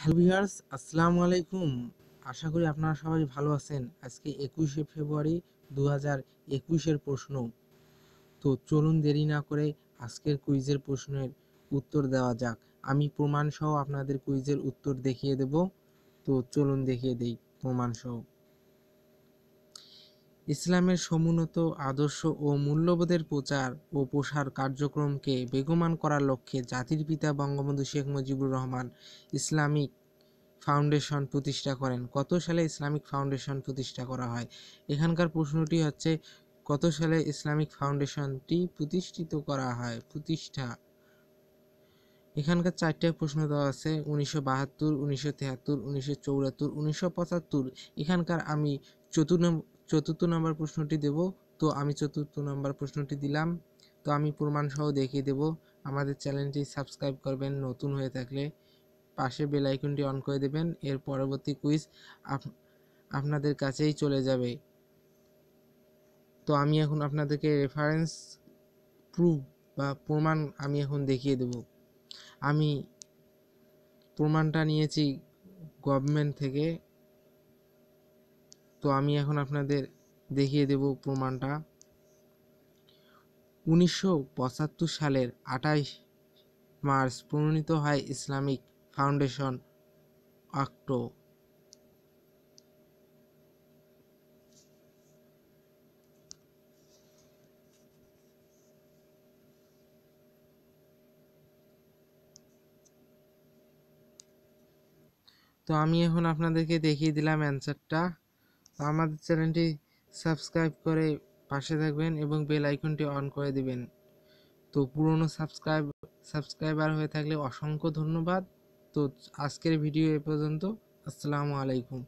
hello viewers আসসালামু আলাইকুম আশা করি আপনারা সবাই ভালো আছেন আজকে একুশে ফেব্রুয়ারি দু হাজার একুশের প্রশ্ন তো চলুন দেরি না করে আজকের কুইজের প্রশ্নের উত্তর দেওয়া যাক আমি প্রমাণসহ আপনাদের কুইজের উত্তর দেখিয়ে দেব তো চলুন দেখিয়ে দেই প্রমাণসহ ইসলামের সমুন্নত আদর্শ ও মূল্যবোধের প্রচার ও প্রসার কার্যক্রমকে বেগমান করার লক্ষ্যে জাতির পিতা বঙ্গবন্ধু শেখ মুজিবুর রহমান ইসলামিক ফাউন্ডেশন প্রতিষ্ঠা করেন কত সালে ইসলামিক ফাউন্ডেশন প্রতিষ্ঠা করা হয় এখানকার প্রশ্নটি হচ্ছে কত সালে ইসলামিক ফাউন্ডেশনটি প্রতিষ্ঠিত করা হয় প্রতিষ্ঠা এখানকার চারটে প্রশ্ন দেওয়া আছে উনিশশো বাহাত্তর উনিশশো তেহাত্তর উনিশশো চৌরাত্তর উনিশশো পঁচাত্তর এখানকার আমি চতুর্ন চতুর্থ নম্বর প্রশ্নটি দেব তো আমি চতুর্থ নম্বর প্রশ্নটি দিলাম তো আমি প্রমাণসহ দেখিয়ে দেব আমাদের চ্যানেলটি সাবস্ক্রাইব করবেন নতুন হয়ে থাকলে পাশে বেল আইকনটি অন করে দেবেন এর পরবর্তী কুইজ আপনাদের কাছেই চলে যাবে তো আমি এখন আপনাদেরকে রেফারেন্স প্রুফ বা প্রমাণ আমি এখন দেখিয়ে দেব আমি প্রমাণটা নিয়েছি গভর্নমেন্ট থেকে তো আমি এখন আপনাদের দেখিয়ে দেব প্রমাণটা উনিশশো সালের আঠাশ মার্চ প্রণীত হয় ইসলামিক ফাউন্ডেশন অক্ট তো আমি এখন আপনাদেরকে দেখিয়ে দিলাম অ্যান্সারটা আমাদের চ্যানেলটি সাবস্ক্রাইব করে পাশে থাকবেন এবং বেল আইকনটি অন করে দিবেন তো পুরনো সাবস্ক্রাইব সাবস্ক্রাইবার হয়ে থাকলে অসংখ্য ধন্যবাদ তো আজকের ভিডিও এ পর্যন্ত আসসালামু আলাইকুম